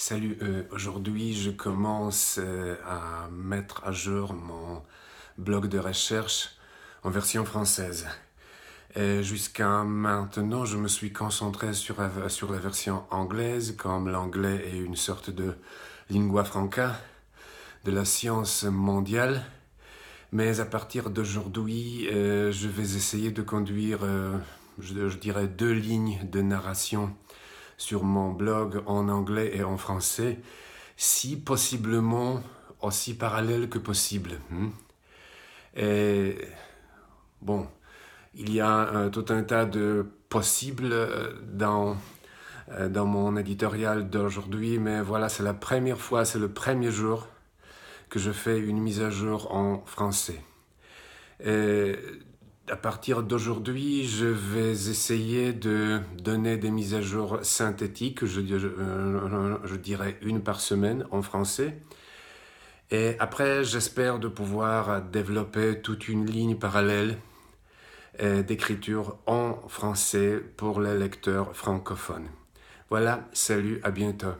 Salut, euh, aujourd'hui je commence euh, à mettre à jour mon blog de recherche en version française. Euh, jusqu'à maintenant, je me suis concentré sur la, version anglaise, comme l'anglais est une sorte de lingua franca de la science mondiale. Mais à partir d'aujourd'hui, je vais essayer de conduire, je, dirais, deux lignes de narration sur mon blog en anglais et en français, si possiblement aussi parallèle que possible. Hmm. Et bon, il y a euh, tout un tas de possibles euh, dans, euh, dans mon éditorial d'aujourd'hui, mais voilà, c'est la première fois, c'est le premier jour que je fais une mise à jour en français. Et à partir d'aujourd'hui, je vais essayer de donner des mises à jour synthétiques, euh, je, dirais une par semaine en français. Et après, j'espère de pouvoir développer toute une ligne parallèle euh, d'écriture en français pour les lecteurs francophones. Voilà, salut, à bientôt.